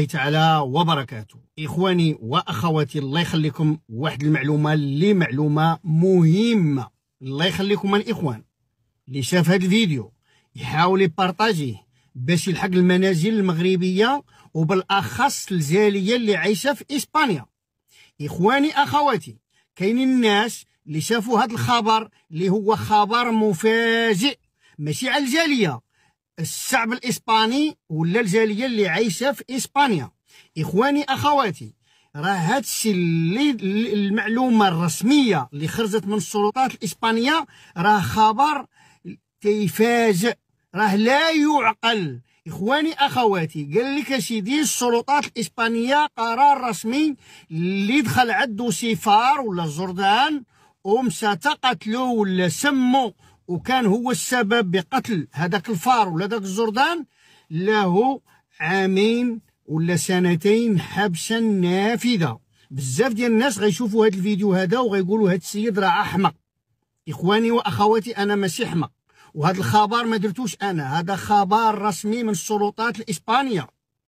الله تعالى وبركاته إخواني وأخواتي الله يخليكم واحد المعلومة اللي معلومة مهمة الله يخليكم الإخوان اللي شاف هذا الفيديو يحاول يبارطاجيه باش يلحق المنازل المغربية وبالأخص الجالية اللي عايشة في إسبانيا إخواني أخواتي كاينين الناس اللي شافوا هذا الخبر اللي هو خبر مفاجئ ماشي على الجالية الشعب الاسباني ولا الجاليه اللي عايشه في اسبانيا اخواني اخواتي راه هادشي اللي المعلومه الرسميه اللي خرجت من السلطات الاسبانيه راه خبر تيفاجئ راه لا يعقل اخواني اخواتي قال لك سيدي السلطات الاسبانيه قرار رسمي اللي دخل عندو سفار ولا زردان ومشى تقتلو ولا سمو وكان هو السبب بقتل هذاك الفار ولا ذاك الزردان له عامين ولا سنتين حبسا نافذه بزاف ديال الناس غيشوفوا هذا الفيديو هذا وغيقولوا هذا السيد راه احمق اخواني واخواتي انا ماشي احمق وهذا الخبر ما درتوش انا هذا خبر رسمي من السلطات الاسبانيه